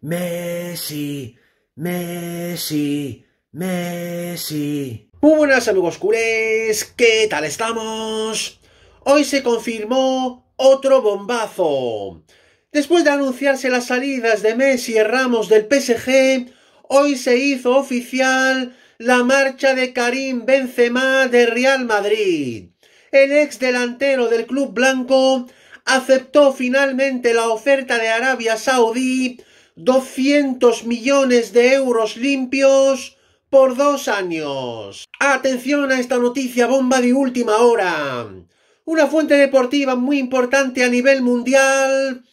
Messi, Messi, Messi. Muy buenas amigos culés, ¿qué tal estamos? Hoy se confirmó otro bombazo. Después de anunciarse las salidas de Messi y Ramos del PSG, hoy se hizo oficial la marcha de Karim Benzema de Real Madrid. El ex delantero del club blanco aceptó finalmente la oferta de Arabia Saudí 200 millones de euros limpios por dos años. Atención a esta noticia bomba de última hora. Una fuente deportiva muy importante a nivel mundial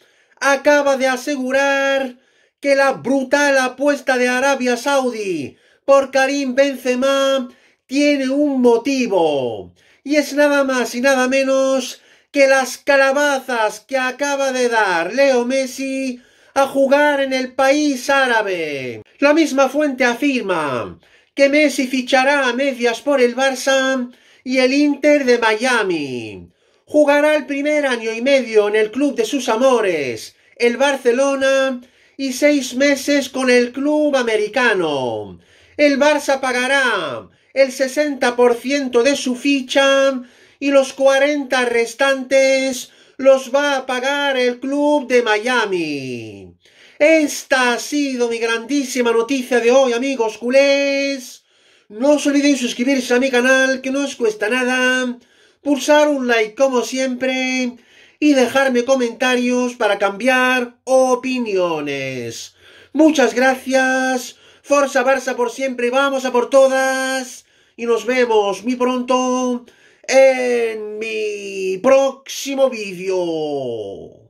acaba de asegurar que la brutal apuesta de Arabia Saudí por Karim Benzema tiene un motivo. Y es nada más y nada menos que las calabazas que acaba de dar Leo Messi a jugar en el país árabe. La misma fuente afirma que Messi fichará a medias por el Barça y el Inter de Miami. Jugará el primer año y medio en el club de sus amores, el Barcelona, y seis meses con el club americano. El Barça pagará el 60% de su ficha y los 40 restantes los va a pagar el club de Miami. Esta ha sido mi grandísima noticia de hoy, amigos culés. No os olvidéis suscribirse a mi canal, que no os cuesta nada. Pulsar un like como siempre. Y dejarme comentarios para cambiar opiniones. Muchas gracias. Forza Barça por siempre. Vamos a por todas. Y nos vemos muy pronto en mi próximo vídeo.